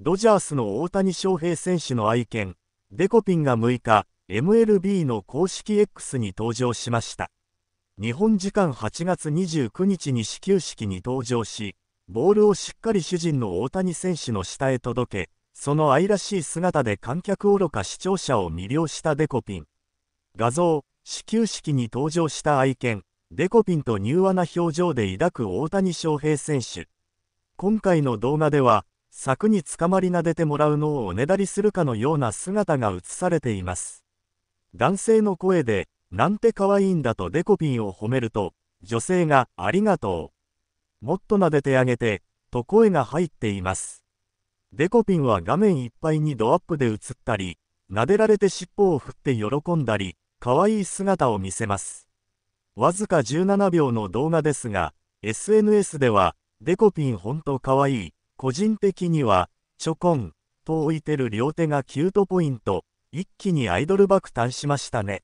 ドジャースの大谷翔平選手の愛犬、デコピンが6日、MLB の公式 X に登場しました。日本時間8月29日に始球式に登場し、ボールをしっかり主人の大谷選手の下へ届け、その愛らしい姿で観客愚ろか視聴者を魅了したデコピン。画像、始球式に登場した愛犬、デコピンと柔和な表情で抱く大谷翔平選手。今回の動画では、柵につかまりなでてもらうのをおねだりするかのような姿が映されています。男性の声で、なんて可愛いんだとデコピンを褒めると、女性が、ありがとう。もっと撫でてあげて、と声が入っています。デコピンは画面いっぱいにドアップで映ったり、撫でられて尻尾を振って喜んだり、可愛い姿を見せます。わずか17秒の動画ですが、SNS では、デコピンほんと可愛い、個人的には、チョコンと置いてる両手がキュートポイント、一気にアイドル爆誕しましたね。